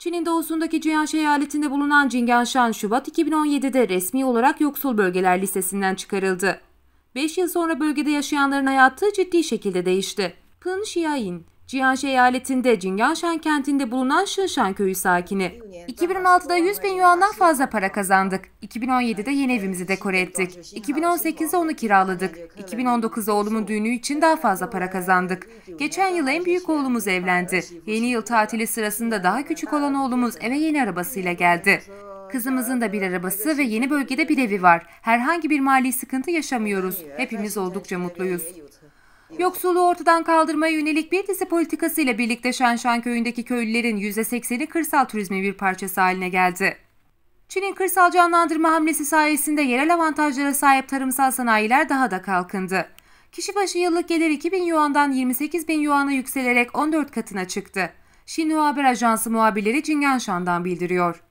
Çin'in doğusundaki Ciyanş eyaletinde bulunan Jinganshan Şubat 2017'de resmi olarak yoksul bölgeler listesinden çıkarıldı. 5 yıl sonra bölgede yaşayanların hayatı ciddi şekilde değişti. Pın Xiaoyin, Cihanş eyaletinde Cinganşen kentinde bulunan Şınşan köyü sakini. 2016'da 100 bin yuandan fazla para kazandık. 2017'de yeni evimizi dekore ettik. 2018'de onu kiraladık. 2019'da oğlumun düğünü için daha fazla para kazandık. Geçen yıl en büyük oğlumuz evlendi. Yeni yıl tatili sırasında daha küçük olan oğlumuz eve yeni arabasıyla geldi. Kızımızın da bir arabası ve yeni bölgede bir evi var. Herhangi bir mali sıkıntı yaşamıyoruz. Hepimiz oldukça mutluyuz. Yoksulluğu ortadan kaldırmaya yönelik bir dizi politikasıyla birlikte Şenşan köyündeki köylülerin %80'i kırsal turizmin bir parçası haline geldi. Çin'in kırsal canlandırma hamlesi sayesinde yerel avantajlara sahip tarımsal sanayiler daha da kalkındı. Kişi başı yıllık gelir 2000 yuandan 28 bin yuana yükselerek 14 katına çıktı. Xinhua Haber Ajansı muhabirleri Jinganshan'dan bildiriyor.